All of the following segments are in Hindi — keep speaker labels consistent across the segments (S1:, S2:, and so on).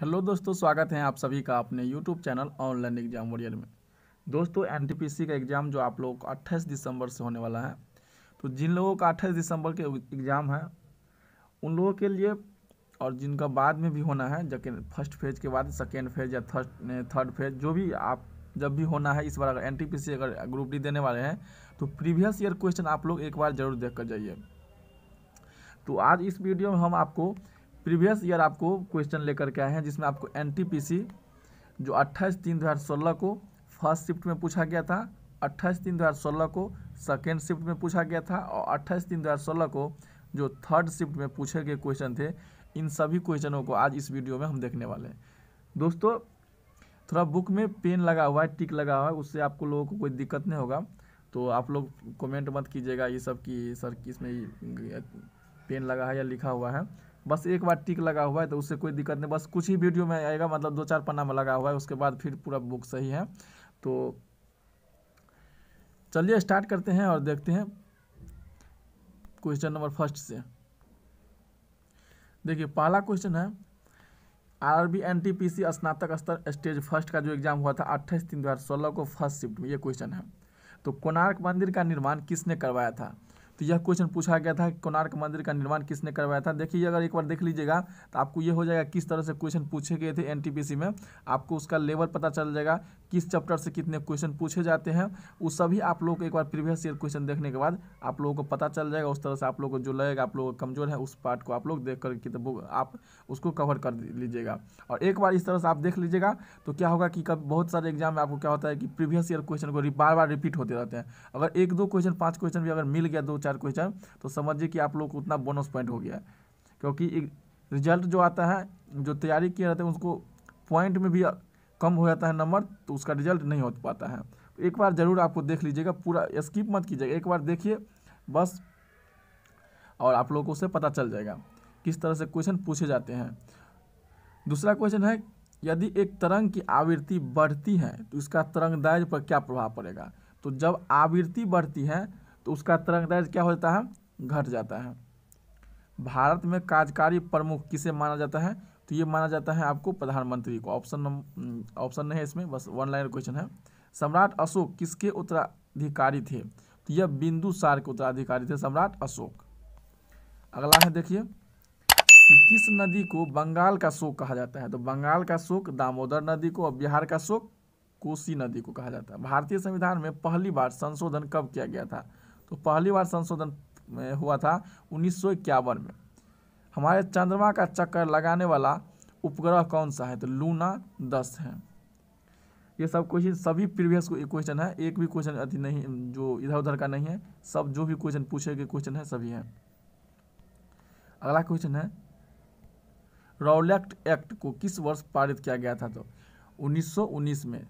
S1: हेलो दोस्तों स्वागत है आप सभी का अपने YouTube channel online exam warrior में दोस्तों एनटीपीसी का एग्ज़ाम जो आप लोगों का अट्ठाईस दिसंबर से होने वाला है तो जिन लोगों का अट्ठाईस दिसंबर के एग्ज़ाम है उन लोगों के लिए और जिनका बाद में भी होना है जबकि फर्स्ट फेज के बाद सेकेंड फेज या थर्ड थर्ड फेज जो भी आप जब भी होना है इस बार अगर एन अगर ग्रुप डी देने वाले हैं तो प्रीवियस ईयर क्वेश्चन आप लोग एक बार ज़रूर देख कर जाइए तो आज इस वीडियो में हम आपको प्रीवियस ईयर आपको क्वेश्चन लेकर के आए हैं जिसमें आपको एन जो 28 तीन सोलह को फर्स्ट शिफ्ट में पूछा गया था 28 तीन सोलह को सेकेंड शिफ्ट में पूछा गया था और 28 तीन सोलह को जो थर्ड शिफ्ट में पूछे गए क्वेश्चन थे इन सभी क्वेश्चनों को आज इस वीडियो में हम देखने वाले हैं दोस्तों थोड़ा बुक में पेन लगा हुआ है टिक लगा हुआ है उससे आपको लोगों को कोई दिक्कत नहीं होगा तो आप लोग कमेंट मत कीजिएगा ये सब कि सर कि इसमें पेन लगा है या लिखा हुआ है बस एक बार टिक लगा हुआ है तो उससे कोई दिक्कत नहीं बस कुछ ही वीडियो में आएगा मतलब दो चार पन्ना में लगा हुआ है उसके बाद फिर पूरा बुक सही है तो चलिए स्टार्ट करते हैं और देखते हैं क्वेश्चन नंबर फर्स्ट से देखिए पहला क्वेश्चन है आरबी एनटीपीसी स्नातक स्तर स्टेज फर्स्ट का जो एग्जाम हुआ था अट्ठाईस तीन दो हज़ार सोलह को फर्स्ट शिफ्ट में ये क्वेश्चन है तो कोणार्क मंदिर का निर्माण किसने करवाया था तो यह क्वेश्चन पूछा गया था कोणार्क मंदिर का निर्माण किसने करवाया था देखिए अगर एक बार देख लीजिएगा तो आपको ये हो जाएगा किस तरह से क्वेश्चन पूछे गए थे एनटीपीसी में आपको उसका लेवल पता चल जाएगा किस चैप्टर से कितने क्वेश्चन पूछे जाते हैं वो सभी आप लोग को एक बार प्रीवियस ईयर क्वेश्चन देखने के बाद आप लोगों को पता चल जाएगा उस तरह से आप लोग को जो लगेगा आप लोग कमजोर है उस पार्ट को आप लोग देख कर किताब तो आप उसको कवर कर लीजिएगा और एक बार इस तरह से आप देख लीजिएगा तो क्या होगा कि कब बहुत सारे एग्जाम में आपको क्या होता है कि प्रीवियस ईयर क्वेश्चन को बार बार रिपीट होते रहते हैं अगर एक दो क्वेश्चन पाँच क्वेश्चन भी अगर मिल गया दो चार क्वेश्चन तो समझिए कि आप लोग को उतना बोनस पॉइंट हो गया क्योंकि रिजल्ट जो आता है जो तैयारी किया जाता है उसको पॉइंट में भी कम हो जाता है नंबर तो उसका रिजल्ट नहीं हो पाता है एक बार ज़रूर आपको देख लीजिएगा पूरा स्किप मत कीजिएगा एक बार देखिए बस और आप लोगों को उससे पता चल जाएगा किस तरह से क्वेश्चन पूछे जाते हैं दूसरा क्वेश्चन है यदि एक तरंग की आवृत्ति बढ़ती है तो इसका तरंगदैर्घ्य पर क्या प्रभाव पड़ेगा तो जब आवृत्ति बढ़ती है तो उसका तरंग दर्ज क्या हो जाता है घट जाता है भारत में कार्यकारी प्रमुख किसे माना जाता है तो ये माना जाता है आपको प्रधानमंत्री को ऑप्शन हम्म, ऑप्शन नहीं है इसमें बस वन लाइन क्वेश्चन है सम्राट अशोक किसके उत्तराधिकारी थे तो यह बिंदु सार के उत्तराधिकारी थे सम्राट अशोक अगला है देखिए कि किस नदी को बंगाल का शोक कहा जाता है तो बंगाल का शोक दामोदर नदी को और बिहार का शोक कोसी नदी को कहा जाता है भारतीय संविधान में पहली बार संशोधन कब किया गया था तो पहली बार संशोधन हुआ था उन्नीस में हमारे चंद्रमा का चक्कर लगाने वाला उपग्रह कौन सा है तो लूना दस है ये सब क्वेश्चन सभी प्रीवियस क्वेश्चन है एक भी क्वेश्चन अति नहीं जो इधर उधर का नहीं है सब जो भी क्वेश्चन पूछे गए क्वेश्चन है सभी हैं अगला क्वेश्चन है रौलेक्ट एक्ट को किस वर्ष पारित किया गया था तो 1919 में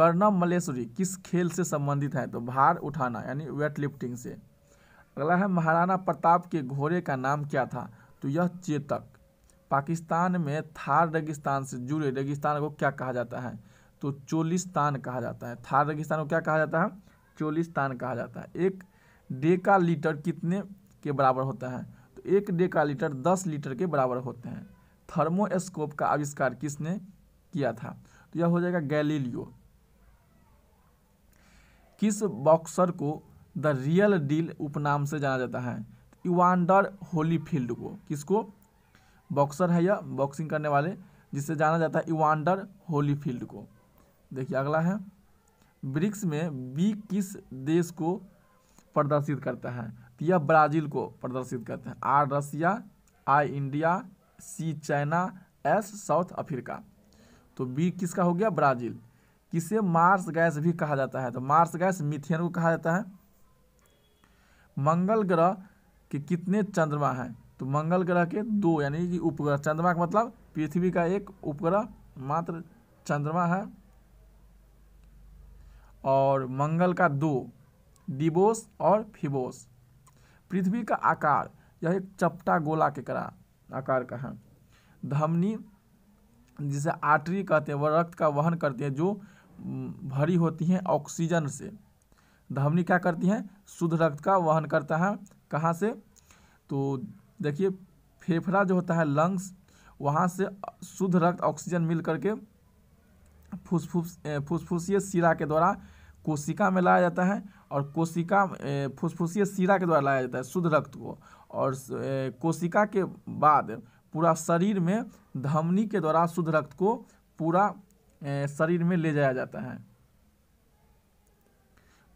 S1: कर्णम मलेश्वरी किस खेल से संबंधित है तो भार उठाना यानी वेट लिफ्टिंग से अगला है महाराणा प्रताप के घोड़े का नाम क्या था तो यह चेतक पाकिस्तान में थार रेगिस्तान से जुड़े रेगिस्तान को क्या कहा जाता है तो चोलिस्तान कहा जाता है थार रेगिस्तान को क्या कहा जाता है चोलिस्तान कहा जाता है एक डेका लीटर कितने के बराबर होता है तो एक डेका लीटर दस लीटर के बराबर होते हैं थर्मोस्कोप का आविष्कार किसने किया था तो यह हो जाएगा गैलीलियो किस बॉक्सर को द रियल डील उपनाम से जाना जाता है इवान्डर होलीफील्ड को किसको बॉक्सर है या बॉक्सिंग करने वाले जिसे जाना जाता है इवान्डर होलीफील्ड को देखिए अगला है ब्रिक्स में बी किस देश को प्रदर्शित करता है तो यह ब्राज़ील को प्रदर्शित करते हैं R Russia I India C China S South Africa तो बी किसका हो गया ब्राज़ील किसे मार्स गैस भी कहा जाता है तो मार्स गैस मिथेन को कहा जाता है मंगल ग्रह के कितने चंद्रमा हैं तो मंगल ग्रह के दो यानी कि उपग्रह चंद्रमा का मतलब पृथ्वी का एक उपग्रह मात्र चंद्रमा है और मंगल का दो डिबोस और फिबोस पृथ्वी का आकार यह एक चपटा गोला के करा आकार का है धमनी जिसे आर्टरी कहते हैं वह रक्त का वहन करती है जो भरी होती हैं ऑक्सीजन से धमनी क्या करती हैं शुद्ध रक्त का वहन करता है कहाँ से तो देखिए फेफड़ा जो होता है लंग्स वहाँ से शुद्ध रक्त ऑक्सीजन मिल करके फुसफुस फुसफुसीय सिरा के द्वारा कोशिका में लाया जाता है और कोशिका फुसफुसीय सिरा के द्वारा लाया जाता है शुद्ध रक्त को और कोशिका के बाद पूरा शरीर में धमनी के द्वारा शुद्ध रक्त को पूरा शरीर में ले जाया जाता है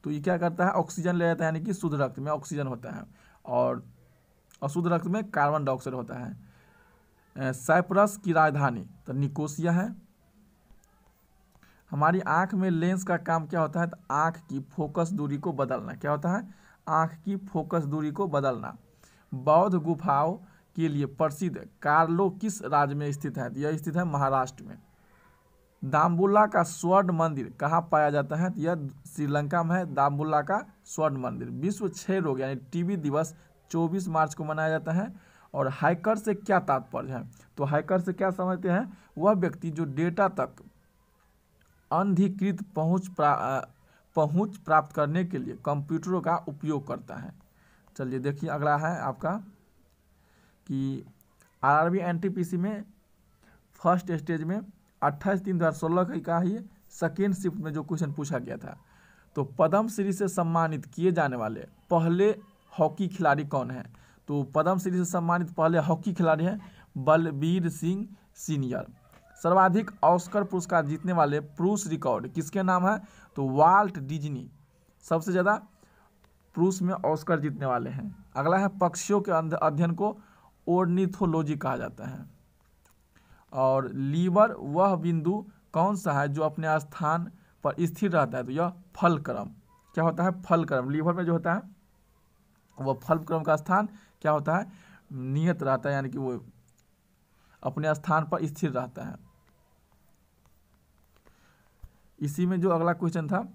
S1: तो ये क्या करता है ऑक्सीजन ले जाता है यानी कि शुद्ध रक्त में ऑक्सीजन होता है और अशुद्ध रक्त में कार्बन डाइऑक्साइड होता है साइप्रस की राजधानी तो निकोसिया है हमारी आंख में लेंस का काम क्या होता है तो आंख की फोकस दूरी को बदलना क्या होता है आंख की फोकस दूरी को बदलना बौद्ध गुफाओं के लिए प्रसिद्ध कार्लो किस राज्य में स्थित है तो यह स्थित है महाराष्ट्र में दाम्बुल्ला का स्वर्ण मंदिर कहाँ पाया जाता है यह श्रीलंका में है दामबुल्ला का स्वर्ण मंदिर विश्व क्षय रोग यानी टीबी दिवस 24 मार्च को मनाया जाता है और हैकर से क्या तात्पर्य है तो हैकर से क्या समझते हैं वह व्यक्ति जो डेटा तक अनधिकृत पहुंच प्रा पहुँच प्राप्त करने के लिए कंप्यूटरों का उपयोग करता है चलिए देखिए अगला है आपका कि आरआरबी एनटीपीसी में फर्स्ट स्टेज में अट्ठाईस तीन दो हज़ार सोलह की है सेकेंड शिफ्ट में जो क्वेश्चन पूछा गया था तो पद्म श्री से सम्मानित किए जाने वाले पहले हॉकी खिलाड़ी कौन है तो पद्म श्री से सम्मानित पहले हॉकी खिलाड़ी हैं बलबीर सिंह सीनियर सर्वाधिक ऑस्कर पुरस्कार जीतने वाले पुरुष रिकॉर्ड किसके नाम है तो वाल्ट डिजनी सबसे ज़्यादा पुरुष में ऑस्कर जीतने वाले हैं अगला है पक्षियों के अध्ययन को ओर्निथोलॉजी कहा जाता है और लीवर वह बिंदु कौन सा है जो अपने स्थान पर स्थिर रहता है तो यह फल क्रम क्या होता है फलक्रम लीवर में जो होता है वह फल का स्थान क्या होता है नियत रहता है यानी कि वो अपने स्थान पर स्थिर रहता है इसी में जो अगला क्वेश्चन था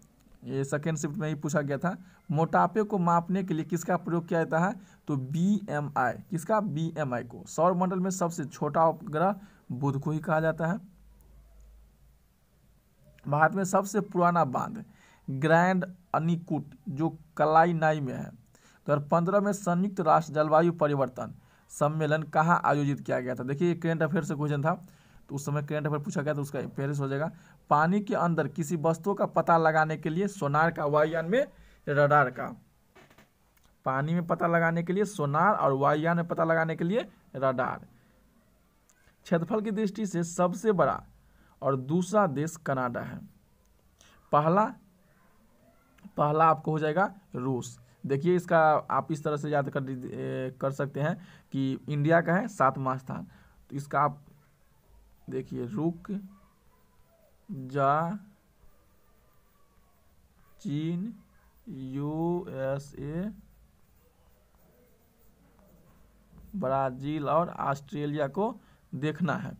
S1: ये सेकेंड शिफ्ट में ही पूछा गया था मोटापे को मापने के लिए किसका प्रयोग किया जाता है तो बी एम आई किसका बी एम आई को मंडल में सबसे छोटा उपग्रह बुद्ध को ही कहा जाता है भारत में सबसे पुराना बांध ग्रैंड अनिकुट जो कलाईनाई में है तो हज़ार पंद्रह में संयुक्त राष्ट्र जलवायु परिवर्तन सम्मेलन कहाँ आयोजित किया गया था देखिए करेंट अफेयर से क्वेश्चन था तो उस समय करेंट अफेयर पूछा गया था तो उसका फेरिस हो जाएगा पानी के अंदर किसी वस्तु का पता लगाने के लिए सोनार का वायुयान में रडार का पानी में पता लगाने के लिए सोनार और वायुयान में पता लगाने के लिए रडार क्षेत्रफल की दृष्टि से सबसे बड़ा और दूसरा देश कनाडा है पहला पहला आपको हो जाएगा रूस देखिए इसका आप इस तरह से याद कर कर सकते हैं कि इंडिया का है सातवां स्थान तो इसका आप देखिए रुक जा चीन यूएसए ब्राज़ील और ऑस्ट्रेलिया को देखना है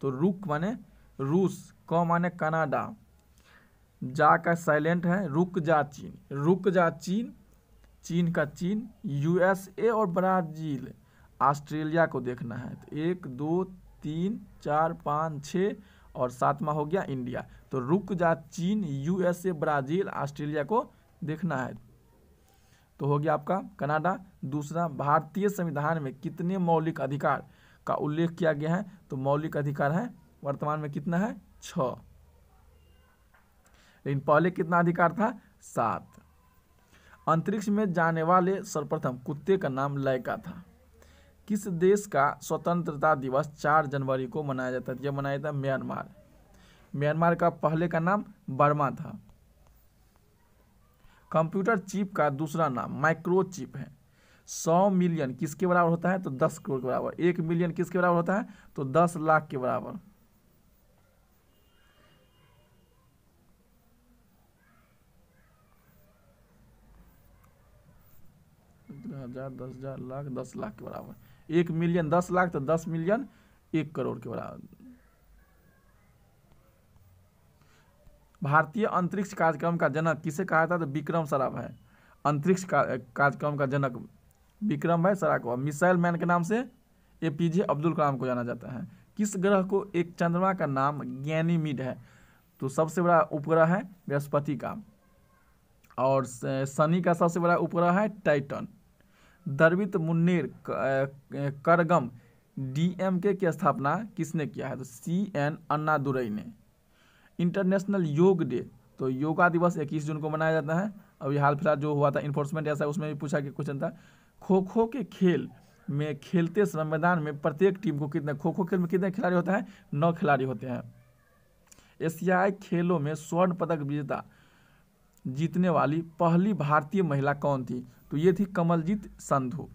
S1: तो रुक माने रूस क माने कनाडा जा का साइलेंट है रुक जा चीन रुक जा चीन चीन का चीन यूएसए और ब्राज़ील ऑस्ट्रेलिया को देखना है तो एक दो तीन चार पाँच छः और सातवा हो गया इंडिया तो रुक जा चीन यूएसए ब्राज़ील ऑस्ट्रेलिया को देखना है तो हो गया आपका कनाडा दूसरा भारतीय संविधान में कितने मौलिक अधिकार का उल्लेख किया गया है तो मौलिक अधिकार है वर्तमान में कितना है छ लेकिन पहले कितना अधिकार था सात अंतरिक्ष में जाने वाले सर्वप्रथम कुत्ते का नाम लयका था किस देश का स्वतंत्रता दिवस चार जनवरी को मनाया जाता है यह मनाया था म्यांमार म्यांमार का पहले का नाम बर्मा था कंप्यूटर चिप का दूसरा नाम माइक्रो चिप है सौ मिलियन किसके बराबर होता है तो दस करोड़ के बराबर एक मिलियन किसके बराबर होता है तो दस लाख के बराबर हजार दस हजार लाख दस लाख के बराबर एक मिलियन दस लाख तो दस मिलियन एक करोड़ के बराबर भारतीय अंतरिक्ष कार्यक्रम का जनक किसे कहा था तो विक्रम है अंतरिक्ष कार्यक्रम का जनक विक्रम भाई सराकोवा मिसाइल मैन के नाम से ए पी जे अब्दुल कलाम को जाना जाता है किस ग्रह को एक चंद्रमा का नाम ज्ञानीमिड है तो सबसे बड़ा उपग्रह है बृहस्पति का और शनि का सबसे बड़ा उपग्रह है टाइटन दर्वित मुन्नेर करगम डीएमके की स्थापना किसने किया है तो सी एन दुरई ने इंटरनेशनल योग डे तो योगा दिवस इक्कीस जून को मनाया जाता है अभी हाल फिलहाल जो हुआ था इन्फोर्समेंट ऐसा उसमें भी पूछा कि क्वेश्चन था खो खो के खेल में खेलते समय मैदान में प्रत्येक टीम को कितने खो खो खेल में कितने खिलाड़ी होते हैं नौ खिलाड़ी होते हैं एशियाई खेलों में स्वर्ण पदक विजेता जीतने वाली पहली भारतीय महिला कौन थी तो ये थी कमलजीत संधू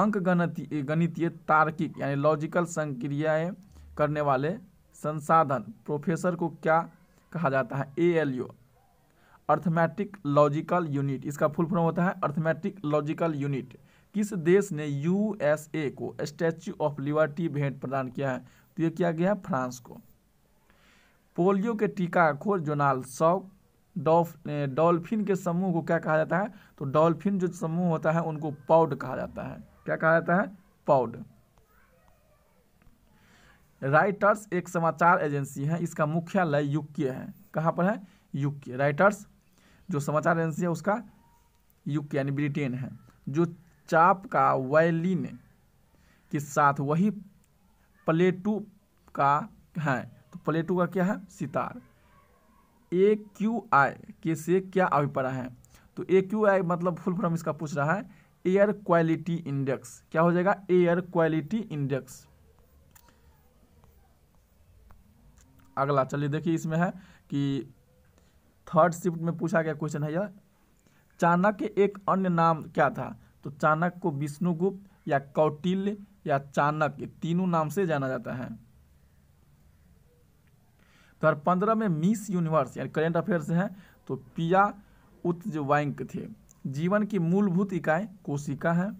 S1: अंक गणित गणितीय तार्किक यानी लॉजिकल संक्रियाएँ करने वाले संसाधन प्रोफेसर को क्या कहा जाता है A L U arithmetic logical unit इसका फुल फॉर्म होता है अर्थमेटिक लॉजिकल यूनिट किस देश ने यूएसए को स्टैच्यू ऑफ लिबर्टी भेंट प्रदान किया है तो ये किया गया फ्रांस को पोलियो के टीकाखोर जोनाल सौ डॉल्फिन के समूह को क्या कहा जाता है तो डॉल्फिन जो समूह होता है उनको पाउड कहा जाता है क्या कहा जाता है पाउड राइटर्स एक समाचार एजेंसी है इसका मुख्यालय यूके है कहाँ पर है यूके राइटर्स जो समाचार एजेंसी है उसका यूके यानी ब्रिटेन है जो चाप का वायलिन के साथ वही प्लेटू का है तो प्लेटू का क्या है सितार ए क्यू आई के से क्या अभिप्राय है तो ए क्यू आई मतलब फुल फॉर्म इसका पूछ रहा है एयर क्वालिटी इंडेक्स क्या हो जाएगा एयर क्वालिटी इंडेक्स अगला चलिए देखिए इसमें है कि थर्ड शिफ्ट में पूछा गया क्वेश्चन है यह चाणक्य एक अन्य नाम क्या था तो चाणक्य को विष्णुगुप्त या कौटिल्य या चाणक्य तीनों नाम से जाना जाता है दो तो हज़ार पंद्रह में मिस यूनिवर्स यानी करेंट अफेयर्स हैं तो पिया उतजवाइंक थे जीवन की मूलभूत इकाई कोशिका है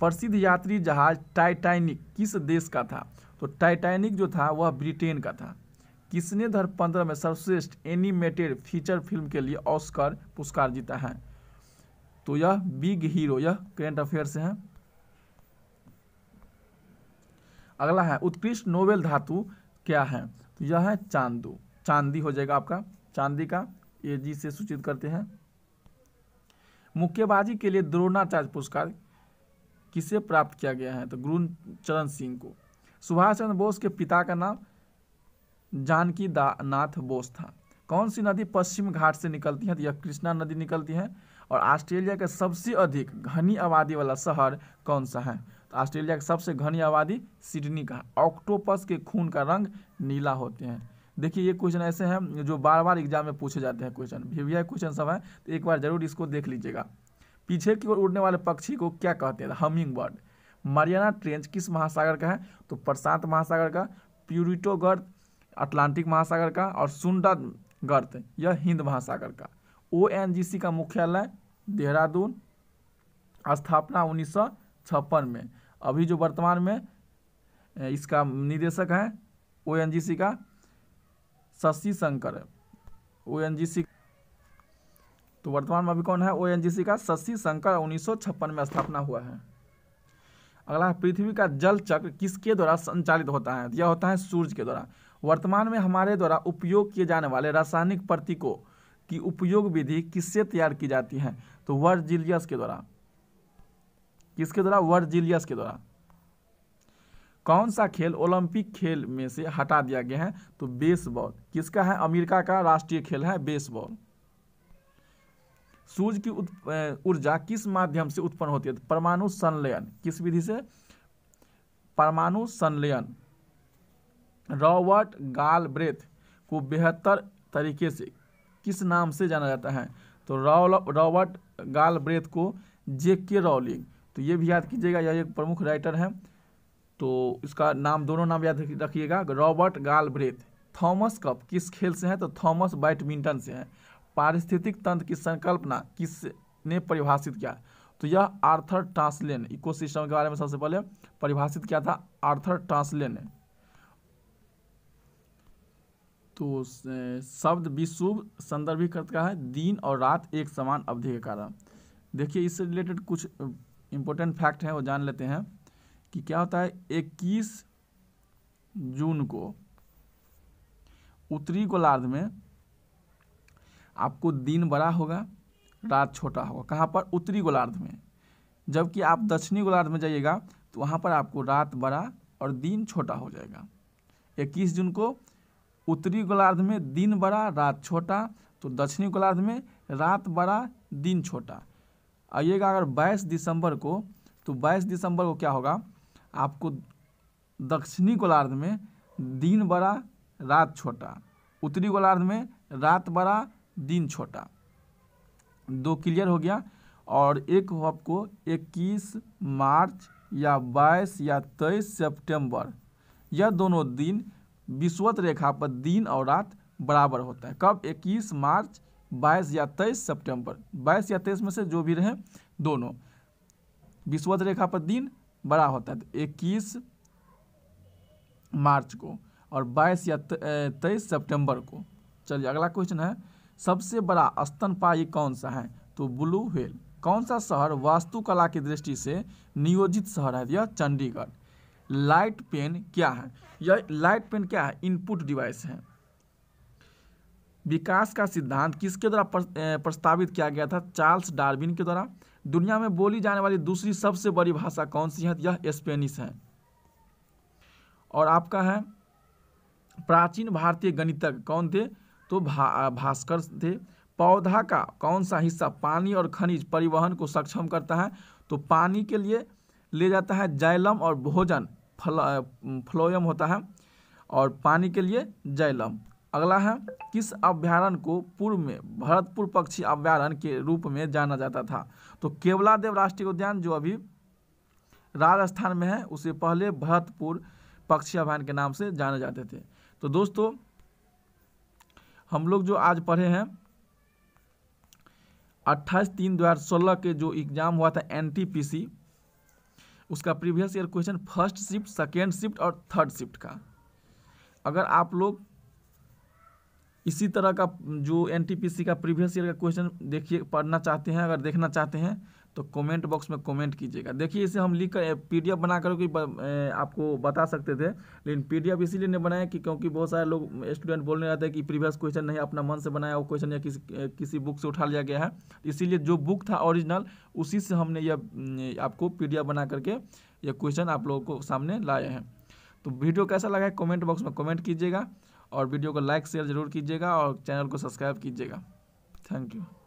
S1: प्रसिद्ध यात्री जहाज टाइटैनिक किस देश का था तो टाइटैनिक जो था वह ब्रिटेन का था किसने दो पंद्रह में सर्वश्रेष्ठ एनिमेटेड फीचर फिल्म के लिए ऑस्कर पुरस्कार जीता है तो यह बिग हीरो यह करेंट अफेयर से है अगला है उत्कृष्ट नोबेल धातु क्या है तो यह है चांदू चांदी हो जाएगा आपका चांदी का ए जी से सूचित करते हैं मुक्केबाजी के लिए द्रोणाचार्य पुरस्कार किसे प्राप्त किया गया है तो गुरुचरण सिंह को सुभाष चंद्र बोस के पिता का नाम जानकी नाथ बोस था कौन सी नदी पश्चिम घाट से निकलती है तो यह कृष्णा नदी निकलती है और ऑस्ट्रेलिया का सबसे अधिक घनी आबादी वाला शहर कौन सा है तो ऑस्ट्रेलिया का सबसे घनी आबादी सिडनी का ऑक्टोपस के खून का रंग नीला होते हैं देखिए ये क्वेश्चन ऐसे हैं जो बार बार एग्जाम में पूछे जाते हैं क्वेश्चन भी क्वेश्चन सब है तो एक बार जरूर इसको देख लीजिएगा पीछे की ओर उड़ने वाले पक्षी को क्या कहते हैं हमिंग बर्ड मरियाना ट्रेंच किस महासागर का है तो प्रशांत महासागर का प्यूरिटोगर्द अटलांटिक महासागर का और सुंडा गर्त यह हिंद महासागर का ओ का मुख्यालय देहरादून स्थापना उन्नीस में अभी जो वर्तमान में इसका निदेशक है ओ का शशि शंकर ओ तो वर्तमान में अभी कौन है ओ का शशि शंकर उन्नीस में स्थापना हुआ है अगला है पृथ्वी का जल चक्र किसके द्वारा संचालित होता है यह होता है सूर्य के द्वारा वर्तमान में हमारे द्वारा उपयोग किए जाने वाले रासायनिक प्रतीकों की उपयोग विधि किससे तैयार की जाती है तो वर्जिलियस के द्वारा किसके द्वारा वर्जिलियस के द्वारा कौन सा खेल ओलंपिक खेल में से हटा दिया गया है तो बेसबॉल किसका है अमेरिका का राष्ट्रीय खेल है बेसबॉल सूर्य की ऊर्जा किस माध्यम से उत्पन्न होती है परमाणु संलयन किस विधि से परमाणु संलयन रॉबर्ट गालब्रेथ को बेहतर तरीके से किस नाम से जाना जाता है तो रॉबर्ट गालब्रेथ को जे के रॉलिंग तो ये भी याद कीजिएगा यह एक प्रमुख राइटर है तो इसका नाम दोनों नाम याद रखिएगा रॉबर्ट गालब्रेथ थॉमस कप किस खेल से है तो थॉमस बैडमिंटन से है पारिस्थितिक तंत्र की संकल्पना किस ने परिभाषित किया तो यह आर्थर टास्लेन इकोसिस्टम के बारे में सबसे पहले परिभाषित किया था आर्थर टांसलेन ने तो शब्द विशुभ संदर्भित करता है दिन और रात एक समान अवधि के कारण देखिए इससे रिलेटेड कुछ इम्पोर्टेंट फैक्ट हैं वो जान लेते हैं कि क्या होता है इक्कीस जून को उत्तरी गोलार्ध में आपको दिन बड़ा होगा रात छोटा होगा कहाँ पर उत्तरी गोलार्ध में जबकि आप दक्षिणी गोलार्ध में जाइएगा तो वहाँ पर आपको रात बड़ा और दिन छोटा हो जाएगा 21 जून को उत्तरी गोलार्ध में दिन बड़ा रात छोटा तो दक्षिणी गोलार्ध में रात बड़ा दिन छोटा आइएगा अगर बाईस दिसंबर को तो बाईस दिसंबर को क्या होगा आपको दक्षिणी गोलार्ध में दिन बड़ा रात छोटा उत्तरी गोलार्ध में रात बड़ा दिन छोटा दो क्लियर हो गया और एक हो आपको 21 मार्च या 22 या 23 सितंबर यह दोनों दिन विश्वत रेखा पर दिन और रात बराबर होता है कब 21 मार्च 22 या 23 सितंबर 22 या 23 में से जो भी रहे दोनों विश्वत रेखा पर दिन बड़ा होता है इक्कीस मार्च को और 22 या 23 सितंबर को चलिए अगला क्वेश्चन है सबसे बड़ा पाई कौन सा है तो ब्लू व्हेल कौन सा शहर वास्तुकला की दृष्टि से नियोजित शहर है यह चंडीगढ़ लाइट पेन क्या है यह लाइट पेन क्या है इनपुट डिवाइस है विकास का सिद्धांत किसके द्वारा प्रस्तावित किया गया था चार्ल्स डार्विन के द्वारा दुनिया में बोली जाने वाली दूसरी सबसे बड़ी भाषा कौन सी है यह स्पेनिश है और आपका है प्राचीन भारतीय गणितज्ञ कौन थे तो भा, भास्कर थे पौधा का कौन सा हिस्सा पानी और खनिज परिवहन को सक्षम करता है तो पानी के लिए ले जाता है जैलम और भोजन फ्लोयम होता है और पानी के लिए जैलम अगला है किस अभ्यारण को पूर्व में भरतपुर पक्षी अभ्यारण के रूप में जाना जाता था तो केवला देव राष्ट्रीय उद्यान जो अभी राजस्थान में है उसे पहले भरतपुर पक्षी अभ्यारण के नाम से जाने जाते थे तो दोस्तों हम लोग जो आज पढ़े हैं अट्ठाईस तीन दो हज़ार सोलह के जो एग्ज़ाम हुआ था एन टी पी सी उसका previous year question first shift second shift और थर्ड शिफ्ट का अगर आप लोग इसी तरह का जो एन का प्रीवियस ईयर का क्वेश्चन देखिए पढ़ना चाहते हैं अगर देखना चाहते हैं तो कमेंट बॉक्स में कमेंट कीजिएगा देखिए इसे हम लिख कर पी बना कर आपको बता सकते थे लेकिन पी डी इसीलिए नहीं बनाया कि क्योंकि बहुत सारे लोग स्टूडेंट बोलने रहते हैं कि प्रीवियस क्वेश्चन नहीं अपना मन से बनाया वो क्वेश्चन या किसी किसी बुक से उठा लिया गया है इसीलिए जो बुक था ओरिजिनल उसी से हमने यह आपको पी बना करके यह क्वेश्चन आप लोगों को सामने लाए हैं तो वीडियो कैसा लगा है कमेंट बॉक्स में कमेंट कीजिएगा और वीडियो को लाइक शेयर जरूर कीजिएगा और चैनल को सब्सक्राइब कीजिएगा थैंक यू